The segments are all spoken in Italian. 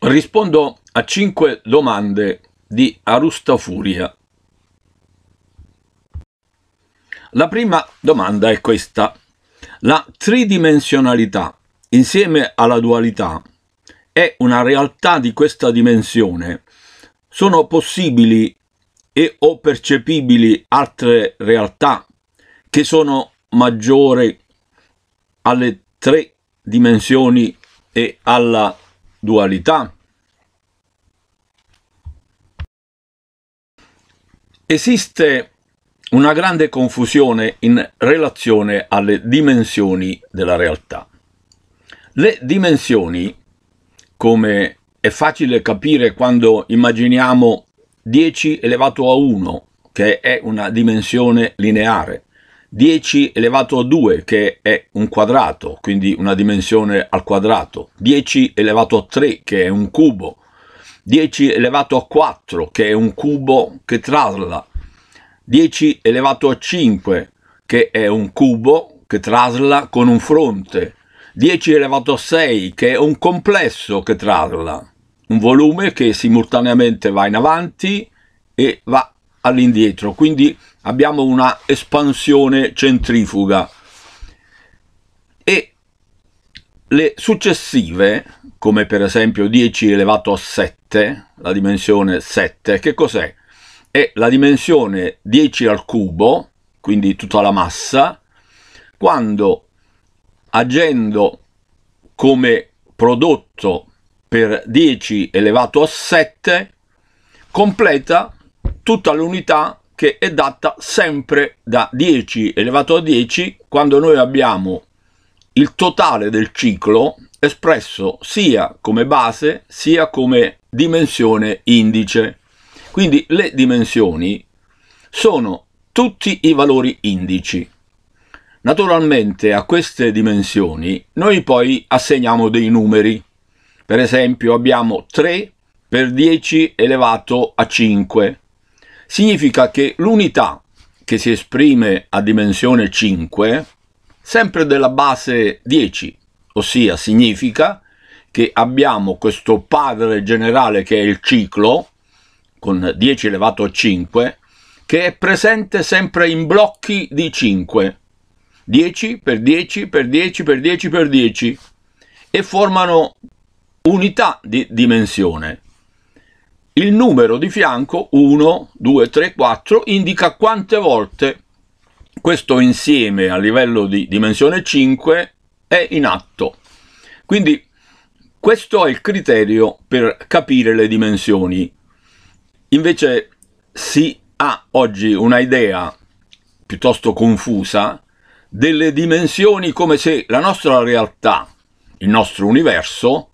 Rispondo a 5 domande di Arusta Furia. La prima domanda è questa. La tridimensionalità, insieme alla dualità, è una realtà di questa dimensione. Sono possibili e o percepibili altre realtà che sono maggiori alle tre dimensioni e alla dualità. Esiste una grande confusione in relazione alle dimensioni della realtà. Le dimensioni, come è facile capire quando immaginiamo 10 elevato a 1, che è una dimensione lineare, 10 elevato a 2 che è un quadrato, quindi una dimensione al quadrato, 10 elevato a 3 che è un cubo, 10 elevato a 4 che è un cubo che trasla, 10 elevato a 5 che è un cubo che trasla con un fronte, 10 elevato a 6 che è un complesso che trasla, un volume che simultaneamente va in avanti e va all'indietro, quindi abbiamo una espansione centrifuga e le successive, come per esempio 10 elevato a 7, la dimensione 7, che cos'è? È la dimensione 10 al cubo, quindi tutta la massa, quando agendo come prodotto per 10 elevato a 7 completa tutta l'unità che è data sempre da 10 elevato a 10 quando noi abbiamo il totale del ciclo espresso sia come base sia come dimensione indice. Quindi le dimensioni sono tutti i valori indici. Naturalmente a queste dimensioni noi poi assegniamo dei numeri. Per esempio abbiamo 3 per 10 elevato a 5 significa che l'unità che si esprime a dimensione 5, sempre della base 10, ossia significa che abbiamo questo padre generale che è il ciclo, con 10 elevato a 5, che è presente sempre in blocchi di 5, 10 per 10 per 10 per 10 per 10, e formano unità di dimensione. Il numero di fianco 1, 2, 3, 4 indica quante volte questo insieme a livello di dimensione 5 è in atto. Quindi questo è il criterio per capire le dimensioni. Invece si ha oggi un'idea piuttosto confusa delle dimensioni come se la nostra realtà, il nostro universo,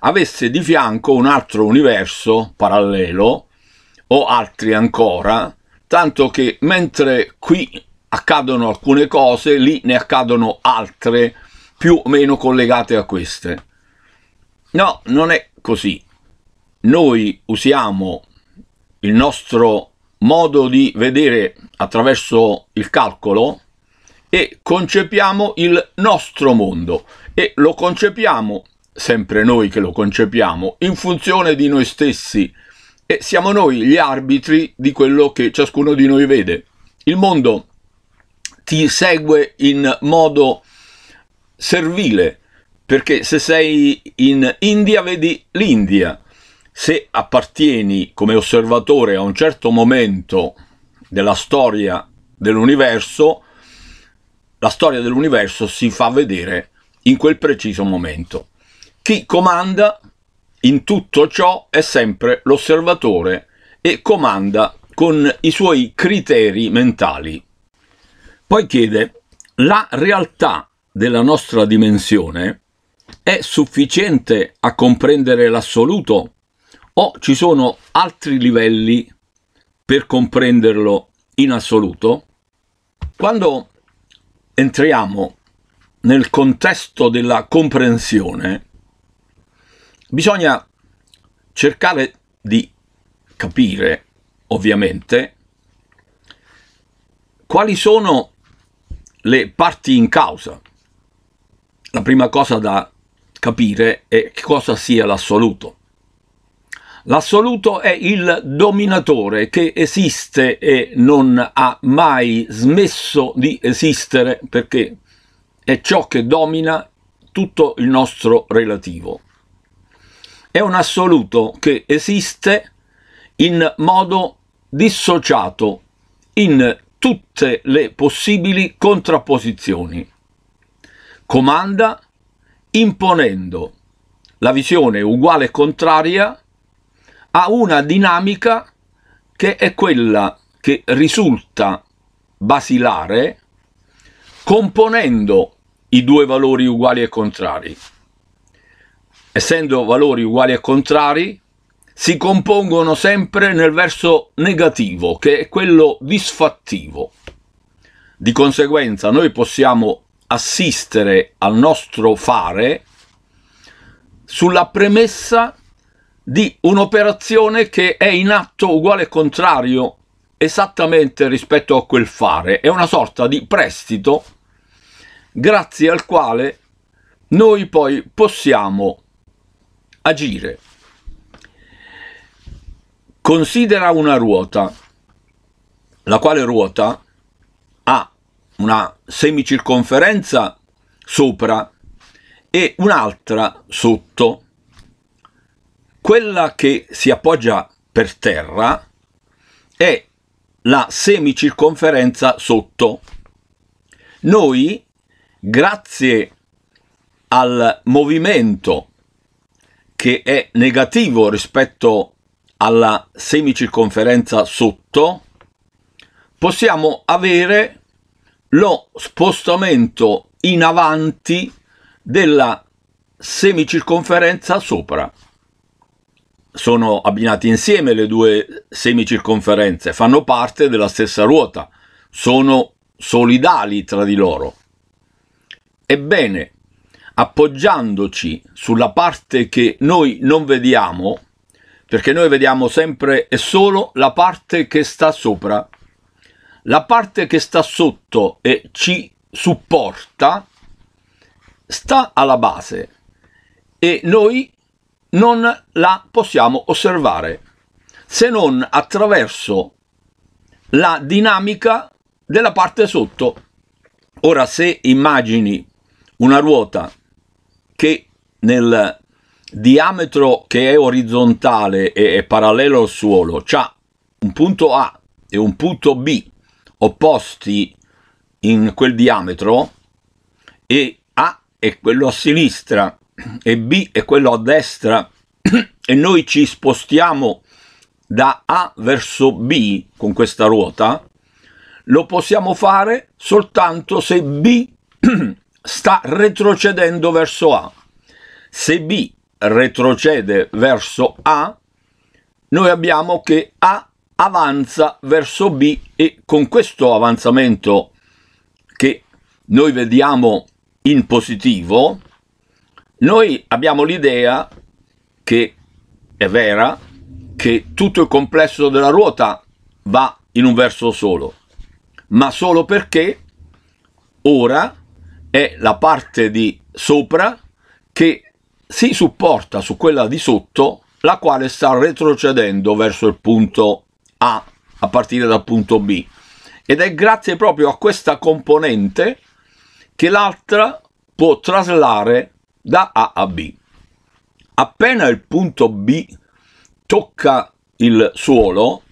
avesse di fianco un altro universo parallelo o altri ancora, tanto che mentre qui accadono alcune cose, lì ne accadono altre più o meno collegate a queste. No, non è così. Noi usiamo il nostro modo di vedere attraverso il calcolo e concepiamo il nostro mondo e lo concepiamo sempre noi che lo concepiamo, in funzione di noi stessi e siamo noi gli arbitri di quello che ciascuno di noi vede. Il mondo ti segue in modo servile, perché se sei in India vedi l'India, se appartieni come osservatore a un certo momento della storia dell'universo, la storia dell'universo si fa vedere in quel preciso momento. Chi comanda in tutto ciò è sempre l'osservatore e comanda con i suoi criteri mentali. Poi chiede, la realtà della nostra dimensione è sufficiente a comprendere l'assoluto o ci sono altri livelli per comprenderlo in assoluto? Quando entriamo nel contesto della comprensione, Bisogna cercare di capire, ovviamente, quali sono le parti in causa. La prima cosa da capire è cosa sia l'assoluto. L'assoluto è il dominatore che esiste e non ha mai smesso di esistere perché è ciò che domina tutto il nostro relativo è un assoluto che esiste in modo dissociato in tutte le possibili contrapposizioni. Comanda imponendo la visione uguale e contraria a una dinamica che è quella che risulta basilare componendo i due valori uguali e contrari essendo valori uguali e contrari, si compongono sempre nel verso negativo, che è quello disfattivo. Di conseguenza noi possiamo assistere al nostro fare sulla premessa di un'operazione che è in atto uguale e contrario esattamente rispetto a quel fare, è una sorta di prestito grazie al quale noi poi possiamo Agire. Considera una ruota, la quale ruota ha una semicirconferenza sopra e un'altra sotto. Quella che si appoggia per terra è la semicirconferenza sotto. Noi, grazie al movimento che è negativo rispetto alla semicirconferenza sotto, possiamo avere lo spostamento in avanti della semicirconferenza sopra. Sono abbinati insieme le due semicirconferenze, fanno parte della stessa ruota, sono solidali tra di loro. Ebbene, appoggiandoci sulla parte che noi non vediamo, perché noi vediamo sempre e solo la parte che sta sopra, la parte che sta sotto e ci supporta sta alla base e noi non la possiamo osservare se non attraverso la dinamica della parte sotto. Ora se immagini una ruota che nel diametro che è orizzontale e è parallelo al suolo ha un punto A e un punto B opposti in quel diametro e A è quello a sinistra e B è quello a destra e noi ci spostiamo da A verso B con questa ruota, lo possiamo fare soltanto se B sta retrocedendo verso A. Se B retrocede verso A, noi abbiamo che A avanza verso B e con questo avanzamento che noi vediamo in positivo, noi abbiamo l'idea che è vera che tutto il complesso della ruota va in un verso solo, ma solo perché ora è la parte di sopra che si supporta su quella di sotto, la quale sta retrocedendo verso il punto A a partire dal punto B. Ed è grazie proprio a questa componente che l'altra può traslare da A a B. Appena il punto B tocca il suolo,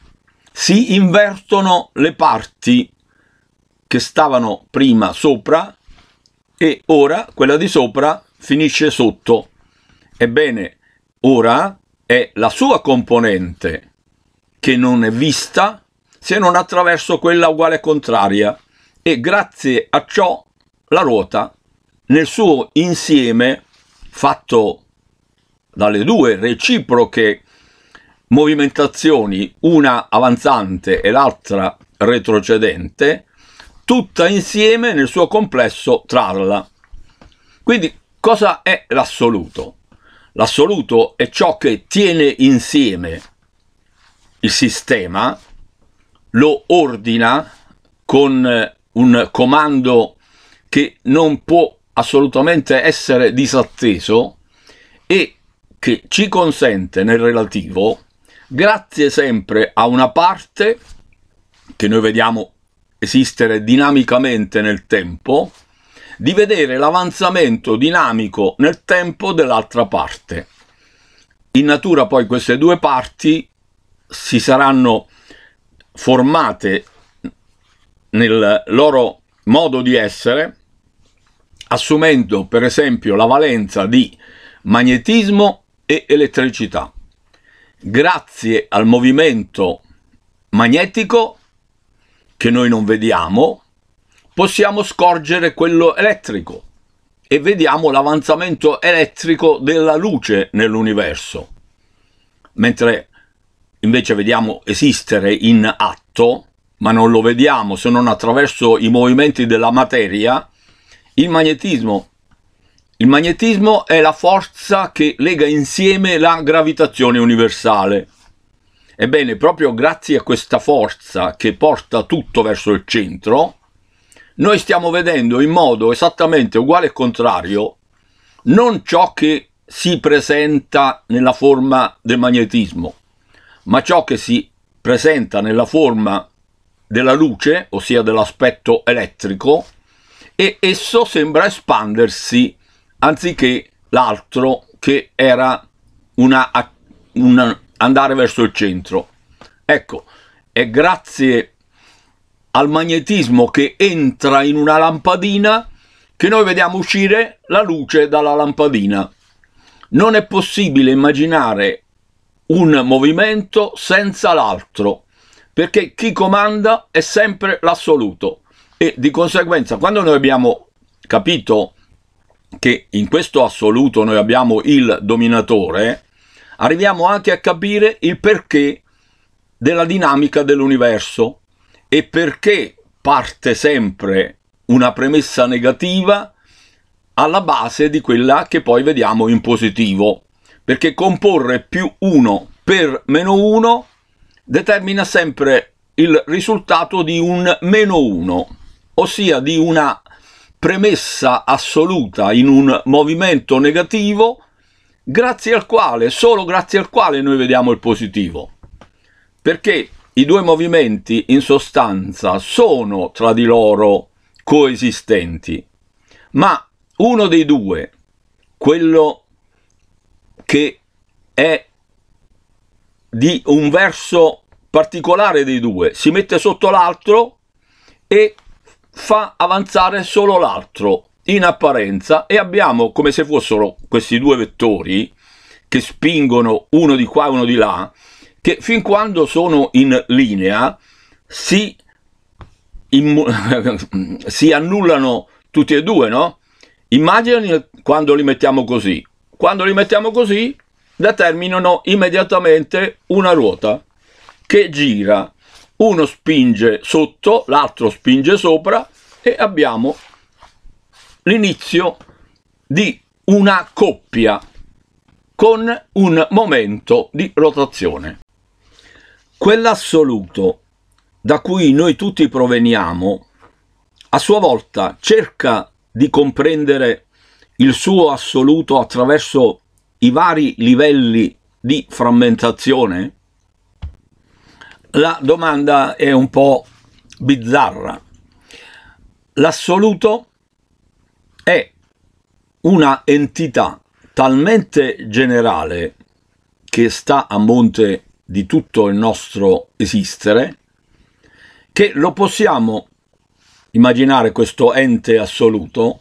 si invertono le parti che stavano prima sopra e ora quella di sopra finisce sotto. Ebbene, ora è la sua componente che non è vista se non attraverso quella uguale contraria e grazie a ciò la ruota nel suo insieme fatto dalle due reciproche movimentazioni, una avanzante e l'altra retrocedente, tutta insieme nel suo complesso tralla. Quindi cosa è l'assoluto? L'assoluto è ciò che tiene insieme il sistema, lo ordina con eh, un comando che non può assolutamente essere disatteso e che ci consente nel relativo, grazie sempre a una parte che noi vediamo esistere dinamicamente nel tempo, di vedere l'avanzamento dinamico nel tempo dell'altra parte. In natura poi queste due parti si saranno formate nel loro modo di essere, assumendo per esempio la valenza di magnetismo e elettricità. Grazie al movimento magnetico che noi non vediamo, possiamo scorgere quello elettrico e vediamo l'avanzamento elettrico della luce nell'universo, mentre invece vediamo esistere in atto, ma non lo vediamo se non attraverso i movimenti della materia, il magnetismo. Il magnetismo è la forza che lega insieme la gravitazione universale. Ebbene, proprio grazie a questa forza che porta tutto verso il centro, noi stiamo vedendo in modo esattamente uguale e contrario non ciò che si presenta nella forma del magnetismo, ma ciò che si presenta nella forma della luce, ossia dell'aspetto elettrico, e esso sembra espandersi anziché l'altro che era una, una, andare verso il centro. Ecco, è grazie al magnetismo che entra in una lampadina che noi vediamo uscire la luce dalla lampadina. Non è possibile immaginare un movimento senza l'altro, perché chi comanda è sempre l'assoluto e di conseguenza quando noi abbiamo capito che in questo assoluto noi abbiamo il dominatore, arriviamo anche a capire il perché della dinamica dell'universo e perché parte sempre una premessa negativa alla base di quella che poi vediamo in positivo, perché comporre più 1 per meno 1 determina sempre il risultato di un meno 1, ossia di una premessa assoluta in un movimento negativo grazie al quale, solo grazie al quale noi vediamo il positivo. Perché i due movimenti in sostanza sono tra di loro coesistenti, ma uno dei due, quello che è di un verso particolare dei due, si mette sotto l'altro e fa avanzare solo l'altro, in apparenza e abbiamo come se fossero questi due vettori che spingono uno di qua e uno di là, che fin quando sono in linea si, si annullano tutti e due, no? Immagini quando li mettiamo così. Quando li mettiamo così determinano immediatamente una ruota che gira. Uno spinge sotto, l'altro spinge sopra e abbiamo l'inizio di una coppia con un momento di rotazione. Quell'assoluto da cui noi tutti proveniamo, a sua volta cerca di comprendere il suo assoluto attraverso i vari livelli di frammentazione? La domanda è un po' bizzarra. L'assoluto è una entità talmente generale che sta a monte di tutto il nostro esistere, che lo possiamo immaginare questo ente assoluto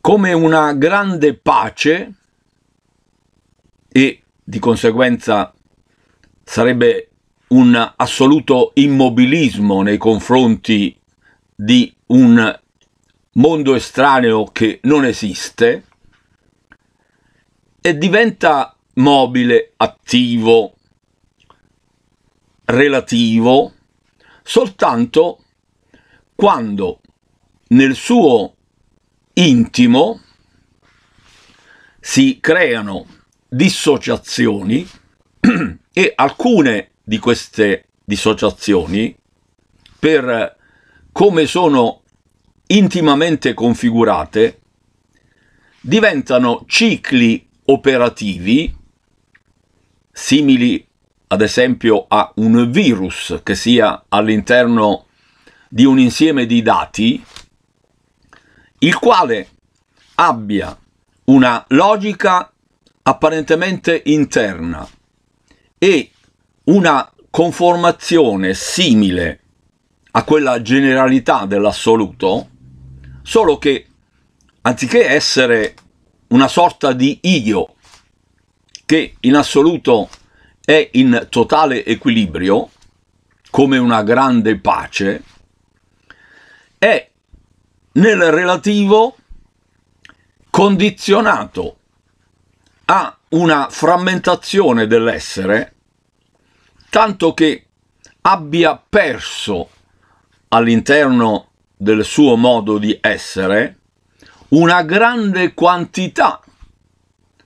come una grande pace e di conseguenza sarebbe un assoluto immobilismo nei confronti di un mondo estraneo che non esiste e diventa mobile, attivo, relativo, soltanto quando nel suo intimo si creano dissociazioni e alcune di queste dissociazioni per come sono intimamente configurate diventano cicli operativi simili ad esempio a un virus che sia all'interno di un insieme di dati il quale abbia una logica apparentemente interna e una conformazione simile a quella generalità dell'assoluto solo che anziché essere una sorta di io che in assoluto è in totale equilibrio, come una grande pace, è nel relativo condizionato a una frammentazione dell'essere, tanto che abbia perso all'interno del suo modo di essere una grande quantità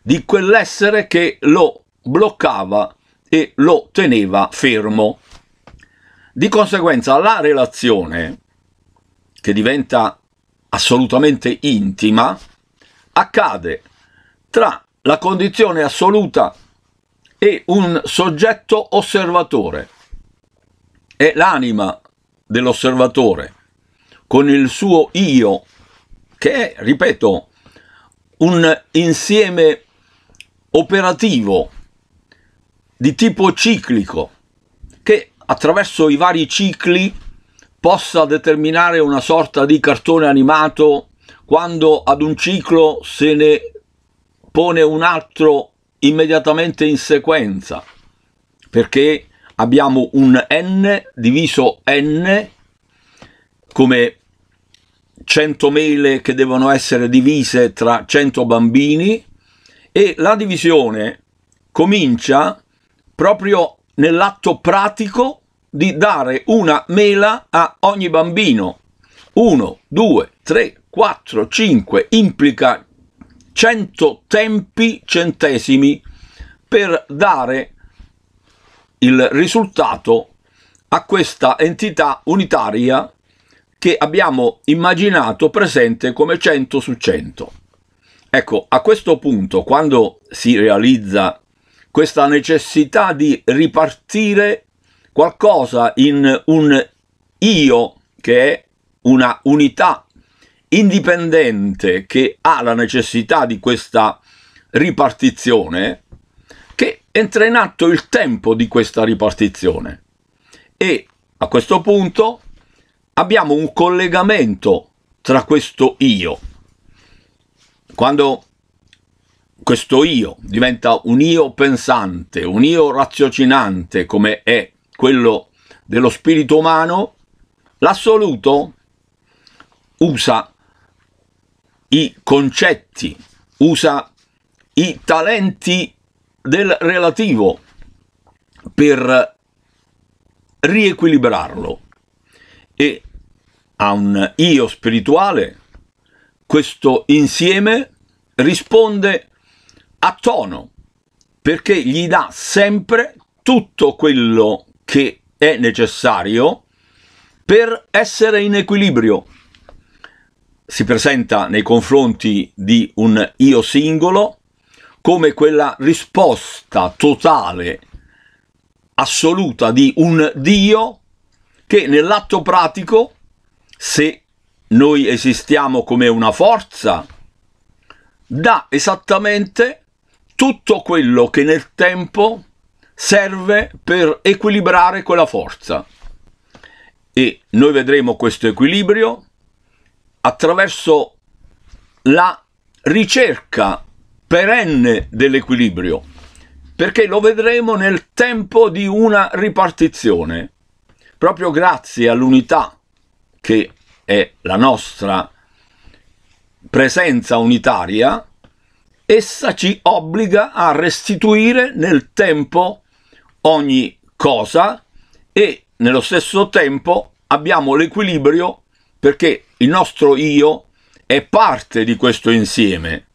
di quell'essere che lo bloccava e lo teneva fermo. Di conseguenza la relazione, che diventa assolutamente intima, accade tra la condizione assoluta e un soggetto osservatore. È l'anima dell'osservatore con il suo io, che è, ripeto, un insieme operativo di tipo ciclico, che attraverso i vari cicli possa determinare una sorta di cartone animato quando ad un ciclo se ne pone un altro immediatamente in sequenza, perché abbiamo un n diviso n come 100 mele che devono essere divise tra 100 bambini e la divisione comincia proprio nell'atto pratico di dare una mela a ogni bambino. 1, 2, 3, 4, 5 implica 100 tempi centesimi per dare il risultato a questa entità unitaria che abbiamo immaginato presente come 100 su 100. Ecco, a questo punto, quando si realizza questa necessità di ripartire qualcosa in un io che è una unità indipendente che ha la necessità di questa ripartizione, che entra in atto il tempo di questa ripartizione. E a questo punto abbiamo un collegamento tra questo io. Quando questo io diventa un io pensante, un io raziocinante come è quello dello spirito umano, l'assoluto usa i concetti, usa i talenti del relativo per riequilibrarlo e a un io spirituale, questo insieme risponde a tono, perché gli dà sempre tutto quello che è necessario per essere in equilibrio. Si presenta nei confronti di un io singolo come quella risposta totale, assoluta di un Dio che nell'atto pratico, se noi esistiamo come una forza, dà esattamente tutto quello che nel tempo serve per equilibrare quella forza. E noi vedremo questo equilibrio attraverso la ricerca perenne dell'equilibrio, perché lo vedremo nel tempo di una ripartizione proprio grazie all'unità che è la nostra presenza unitaria, essa ci obbliga a restituire nel tempo ogni cosa e nello stesso tempo abbiamo l'equilibrio perché il nostro io è parte di questo insieme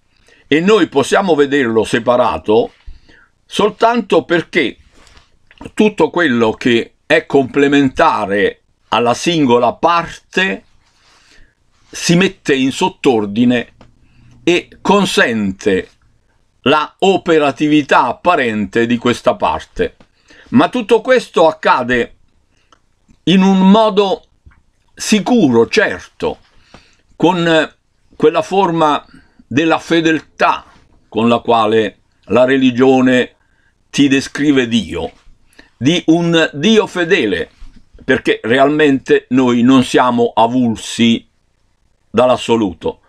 e noi possiamo vederlo separato soltanto perché tutto quello che è complementare alla singola parte, si mette in sottordine e consente la operatività apparente di questa parte. Ma tutto questo accade in un modo sicuro, certo, con quella forma della fedeltà con la quale la religione ti descrive Dio di un Dio fedele, perché realmente noi non siamo avulsi dall'assoluto.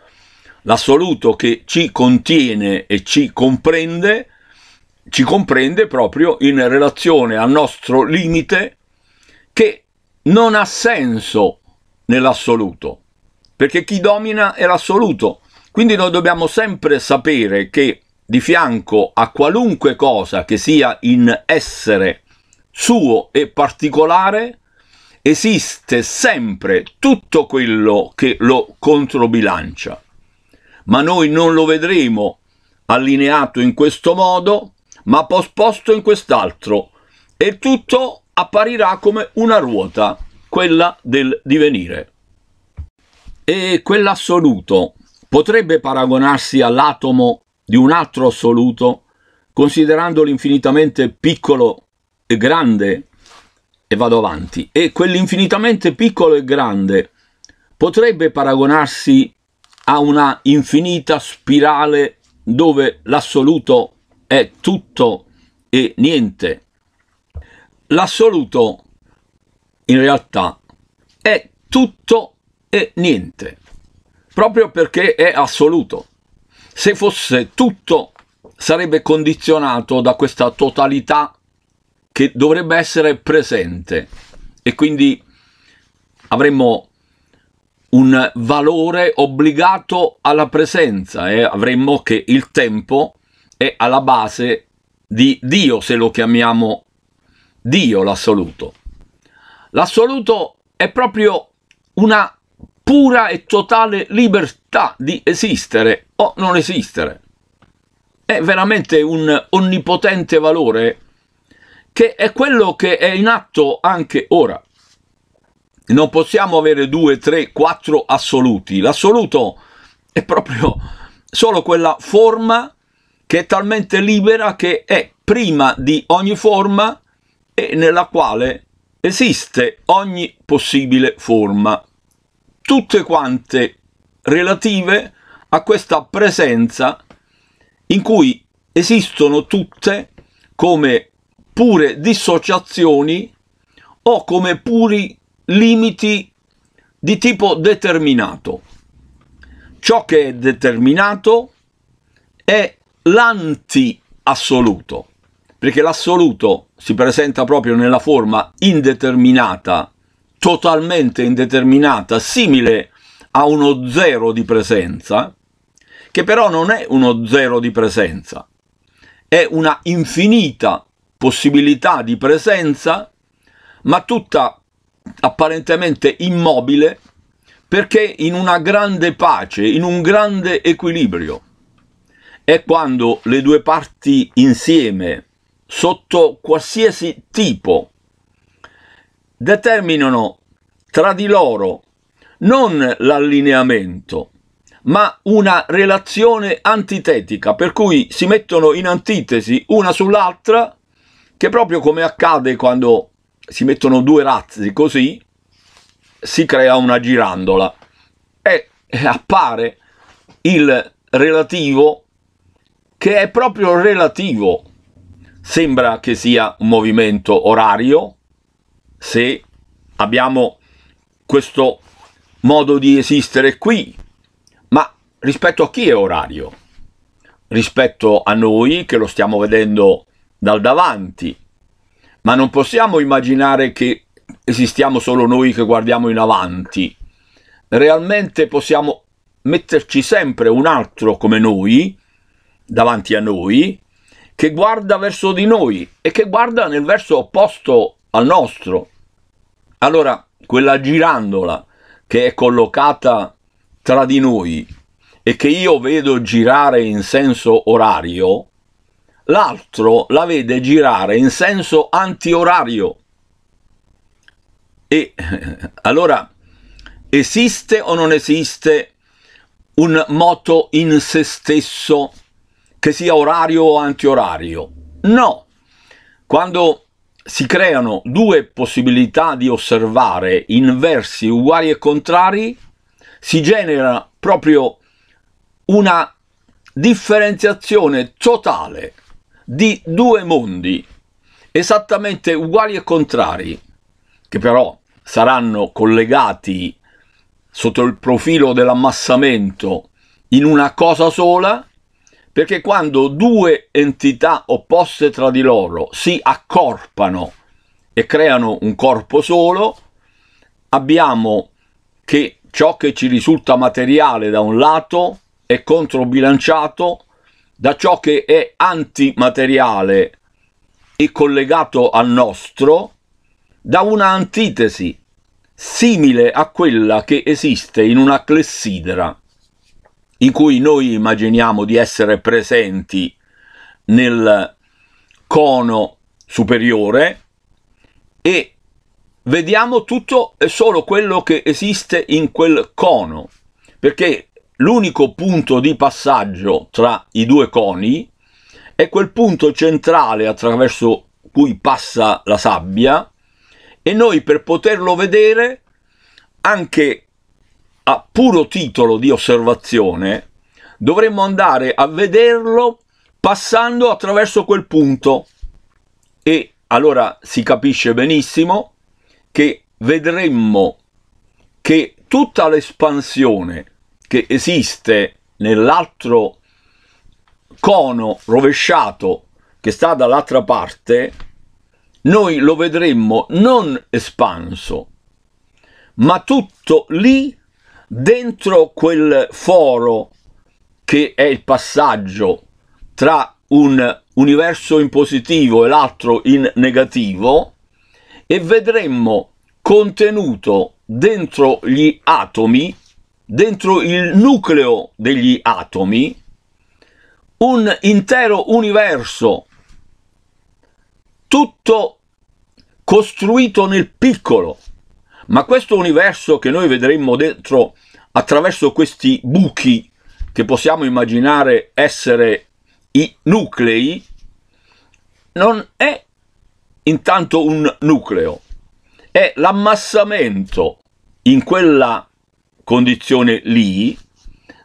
L'assoluto che ci contiene e ci comprende, ci comprende proprio in relazione al nostro limite che non ha senso nell'assoluto, perché chi domina è l'assoluto. Quindi noi dobbiamo sempre sapere che di fianco a qualunque cosa che sia in essere suo e particolare esiste sempre tutto quello che lo controbilancia. Ma noi non lo vedremo allineato in questo modo, ma posposto in quest'altro, e tutto apparirà come una ruota, quella del divenire. E quell'assoluto potrebbe paragonarsi all'atomo di un altro assoluto, considerandolo infinitamente piccolo grande e vado avanti, e quell'infinitamente piccolo e grande potrebbe paragonarsi a una infinita spirale dove l'assoluto è tutto e niente. L'assoluto in realtà è tutto e niente, proprio perché è assoluto. Se fosse tutto sarebbe condizionato da questa totalità che dovrebbe essere presente e quindi avremmo un valore obbligato alla presenza e eh? avremmo che il tempo è alla base di Dio, se lo chiamiamo Dio l'assoluto. L'assoluto è proprio una pura e totale libertà di esistere o non esistere. È veramente un onnipotente valore che è quello che è in atto anche ora. Non possiamo avere due, tre, quattro assoluti. L'assoluto è proprio solo quella forma che è talmente libera che è prima di ogni forma e nella quale esiste ogni possibile forma, tutte quante relative a questa presenza in cui esistono tutte come pure dissociazioni o come puri limiti di tipo determinato. Ciò che è determinato è l'anti-assoluto, perché l'assoluto si presenta proprio nella forma indeterminata, totalmente indeterminata, simile a uno zero di presenza, che però non è uno zero di presenza, è una infinita possibilità di presenza, ma tutta apparentemente immobile perché in una grande pace, in un grande equilibrio. È quando le due parti insieme, sotto qualsiasi tipo, determinano tra di loro non l'allineamento, ma una relazione antitetica, per cui si mettono in antitesi una sull'altra che proprio come accade quando si mettono due razzi così, si crea una girandola e appare il relativo che è proprio relativo. Sembra che sia un movimento orario se abbiamo questo modo di esistere qui, ma rispetto a chi è orario? Rispetto a noi che lo stiamo vedendo dal davanti, ma non possiamo immaginare che esistiamo solo noi che guardiamo in avanti. Realmente possiamo metterci sempre un altro come noi, davanti a noi, che guarda verso di noi e che guarda nel verso opposto al nostro. Allora, quella girandola che è collocata tra di noi e che io vedo girare in senso orario, l'altro la vede girare in senso antiorario. E allora esiste o non esiste un moto in se stesso che sia orario o antiorario? No. Quando si creano due possibilità di osservare inversi, uguali e contrari, si genera proprio una differenziazione totale di due mondi esattamente uguali e contrari, che però saranno collegati sotto il profilo dell'ammassamento in una cosa sola, perché quando due entità opposte tra di loro si accorpano e creano un corpo solo, abbiamo che ciò che ci risulta materiale da un lato è controbilanciato da ciò che è antimateriale e collegato al nostro, da una antitesi simile a quella che esiste in una clessidra, in cui noi immaginiamo di essere presenti nel cono superiore e vediamo tutto e solo quello che esiste in quel cono, perché l'unico punto di passaggio tra i due coni è quel punto centrale attraverso cui passa la sabbia e noi per poterlo vedere anche a puro titolo di osservazione dovremmo andare a vederlo passando attraverso quel punto e allora si capisce benissimo che vedremmo che tutta l'espansione che esiste nell'altro cono rovesciato che sta dall'altra parte, noi lo vedremmo non espanso, ma tutto lì dentro quel foro che è il passaggio tra un universo in positivo e l'altro in negativo e vedremmo contenuto dentro gli atomi dentro il nucleo degli atomi un intero universo, tutto costruito nel piccolo. Ma questo universo che noi vedremo dentro attraverso questi buchi che possiamo immaginare essere i nuclei, non è intanto un nucleo, è l'ammassamento in quella condizione lì,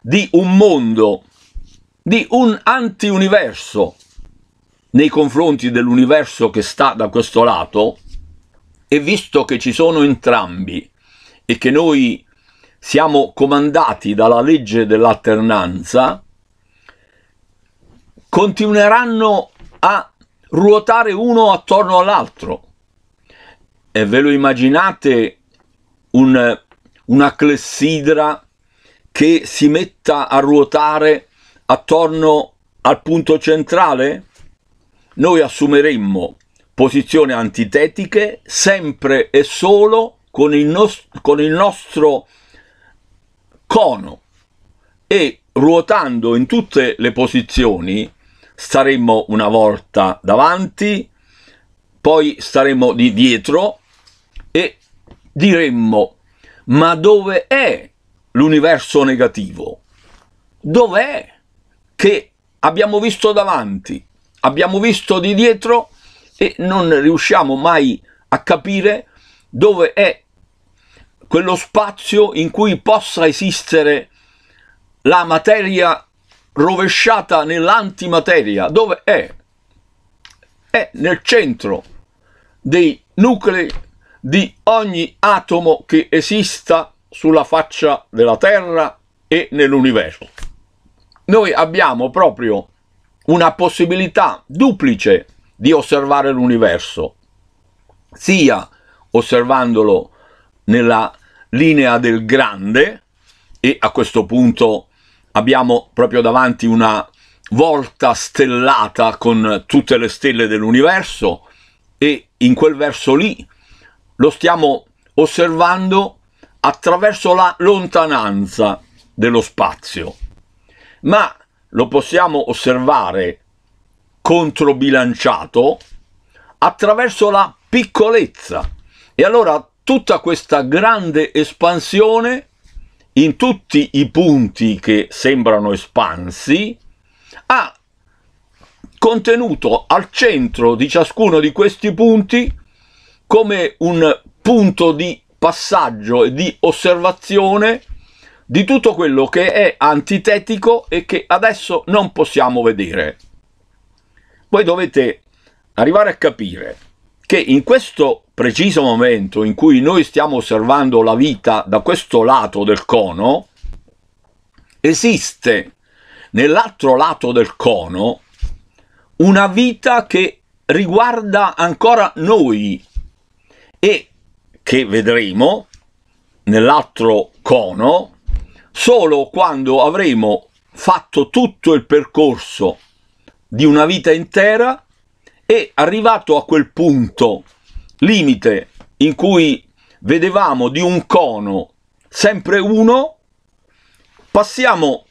di un mondo, di un antiuniverso nei confronti dell'universo che sta da questo lato, e visto che ci sono entrambi e che noi siamo comandati dalla legge dell'alternanza, continueranno a ruotare uno attorno all'altro. E ve lo immaginate un una clessidra che si metta a ruotare attorno al punto centrale? Noi assumeremmo posizioni antitetiche sempre e solo con il, nos con il nostro cono e ruotando in tutte le posizioni staremmo una volta davanti, poi staremmo di dietro e diremmo ma dove è l'universo negativo? Dov'è che abbiamo visto davanti, abbiamo visto di dietro e non riusciamo mai a capire dove è quello spazio in cui possa esistere la materia rovesciata nell'antimateria, dove è? È nel centro dei nuclei di ogni atomo che esista sulla faccia della Terra e nell'universo. Noi abbiamo proprio una possibilità duplice di osservare l'universo, sia osservandolo nella linea del grande, e a questo punto abbiamo proprio davanti una volta stellata con tutte le stelle dell'universo e in quel verso lì lo stiamo osservando attraverso la lontananza dello spazio, ma lo possiamo osservare controbilanciato attraverso la piccolezza. E allora tutta questa grande espansione in tutti i punti che sembrano espansi ha contenuto al centro di ciascuno di questi punti come un punto di passaggio e di osservazione di tutto quello che è antitetico e che adesso non possiamo vedere. Voi dovete arrivare a capire che in questo preciso momento in cui noi stiamo osservando la vita da questo lato del cono, esiste nell'altro lato del cono una vita che riguarda ancora noi e che vedremo nell'altro cono solo quando avremo fatto tutto il percorso di una vita intera e arrivato a quel punto limite in cui vedevamo di un cono sempre uno, passiamo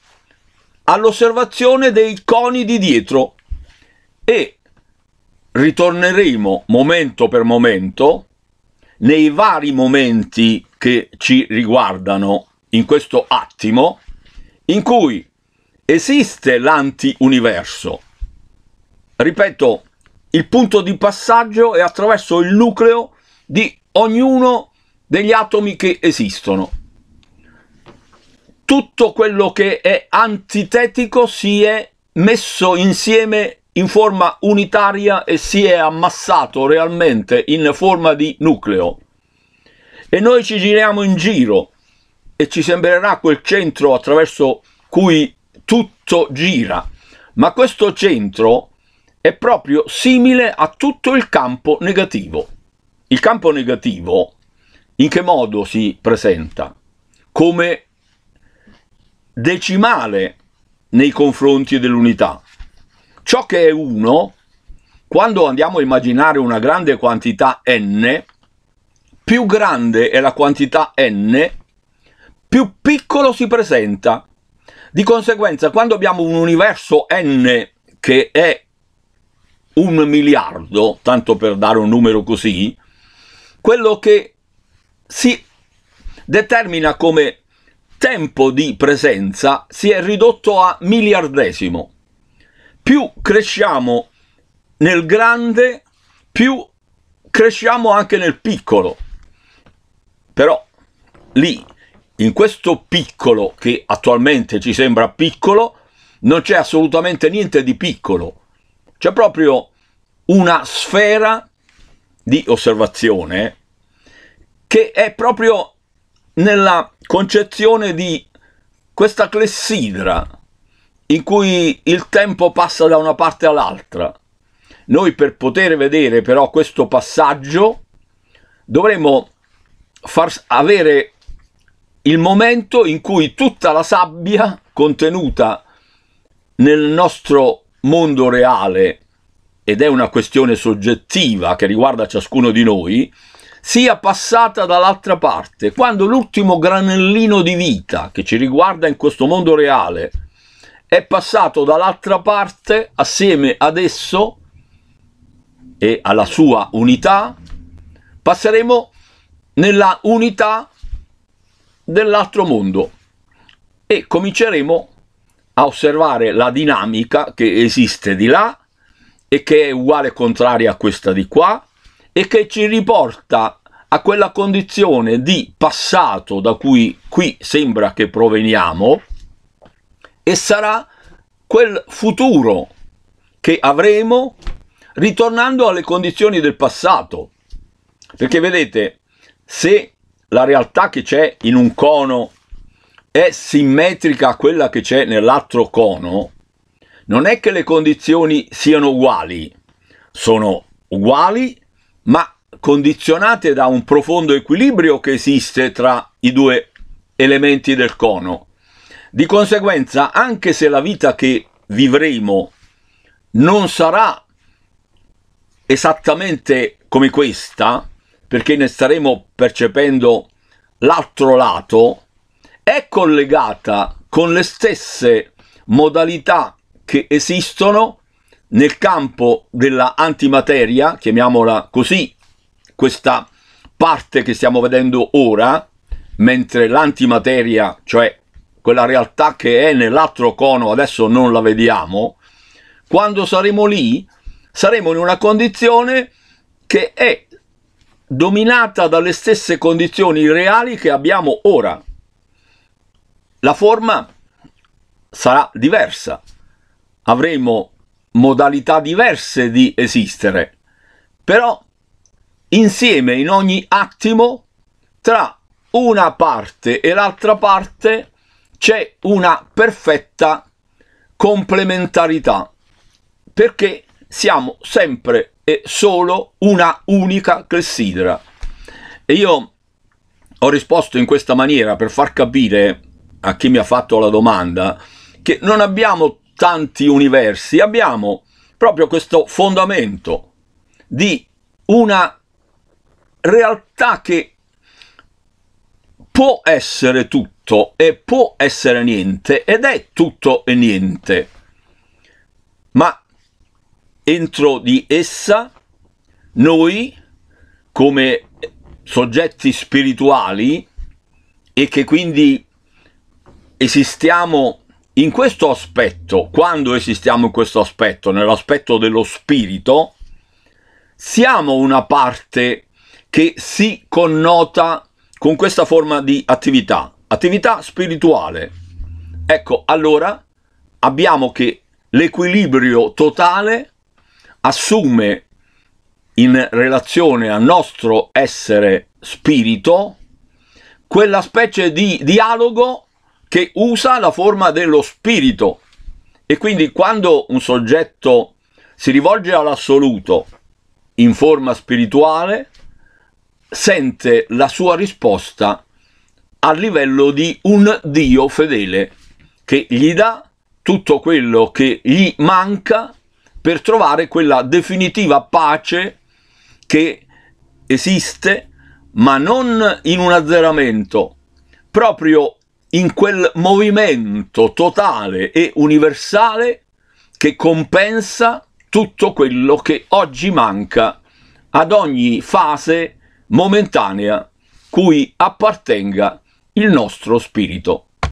all'osservazione dei coni di dietro e ritorneremo momento per momento nei vari momenti che ci riguardano in questo attimo in cui esiste l'anti-universo. Ripeto, il punto di passaggio è attraverso il nucleo di ognuno degli atomi che esistono. Tutto quello che è antitetico si è messo insieme in forma unitaria e si è ammassato realmente in forma di nucleo. E noi ci giriamo in giro e ci sembrerà quel centro attraverso cui tutto gira, ma questo centro è proprio simile a tutto il campo negativo. Il campo negativo in che modo si presenta? Come decimale nei confronti dell'unità, Ciò che è 1, quando andiamo a immaginare una grande quantità n, più grande è la quantità n, più piccolo si presenta. Di conseguenza, quando abbiamo un universo n che è un miliardo, tanto per dare un numero così, quello che si determina come tempo di presenza si è ridotto a miliardesimo più cresciamo nel grande, più cresciamo anche nel piccolo. Però lì, in questo piccolo che attualmente ci sembra piccolo, non c'è assolutamente niente di piccolo. C'è proprio una sfera di osservazione che è proprio nella concezione di questa clessidra in cui il tempo passa da una parte all'altra. Noi per poter vedere però questo passaggio dovremmo far avere il momento in cui tutta la sabbia contenuta nel nostro mondo reale, ed è una questione soggettiva che riguarda ciascuno di noi, sia passata dall'altra parte, quando l'ultimo granellino di vita che ci riguarda in questo mondo reale è passato dall'altra parte assieme ad esso e alla sua unità, passeremo nella unità dell'altro mondo e cominceremo a osservare la dinamica che esiste di là e che è uguale contraria a questa di qua e che ci riporta a quella condizione di passato da cui qui sembra che proveniamo e sarà quel futuro che avremo ritornando alle condizioni del passato. Perché vedete, se la realtà che c'è in un cono è simmetrica a quella che c'è nell'altro cono, non è che le condizioni siano uguali, sono uguali ma condizionate da un profondo equilibrio che esiste tra i due elementi del cono. Di conseguenza, anche se la vita che vivremo non sarà esattamente come questa, perché ne staremo percependo l'altro lato, è collegata con le stesse modalità che esistono nel campo della antimateria, chiamiamola così, questa parte che stiamo vedendo ora, mentre l'antimateria, cioè quella realtà che è nell'altro cono, adesso non la vediamo, quando saremo lì saremo in una condizione che è dominata dalle stesse condizioni reali che abbiamo ora. La forma sarà diversa, avremo modalità diverse di esistere, però insieme in ogni attimo tra una parte e l'altra parte c'è una perfetta complementarità perché siamo sempre e solo una unica clessidra. E io ho risposto in questa maniera per far capire a chi mi ha fatto la domanda che non abbiamo tanti universi, abbiamo proprio questo fondamento di una realtà che può essere tutta tutto e può essere niente ed è tutto e niente, ma entro di essa noi come soggetti spirituali e che quindi esistiamo in questo aspetto, quando esistiamo in questo aspetto, nell'aspetto dello spirito, siamo una parte che si connota con questa forma di attività. Attività spirituale. Ecco, allora abbiamo che l'equilibrio totale assume in relazione al nostro essere spirito quella specie di dialogo che usa la forma dello spirito. E quindi quando un soggetto si rivolge all'assoluto in forma spirituale, sente la sua risposta a livello di un Dio fedele che gli dà tutto quello che gli manca per trovare quella definitiva pace che esiste, ma non in un azzeramento, proprio in quel movimento totale e universale che compensa tutto quello che oggi manca ad ogni fase momentanea cui appartenga il nostro spirito.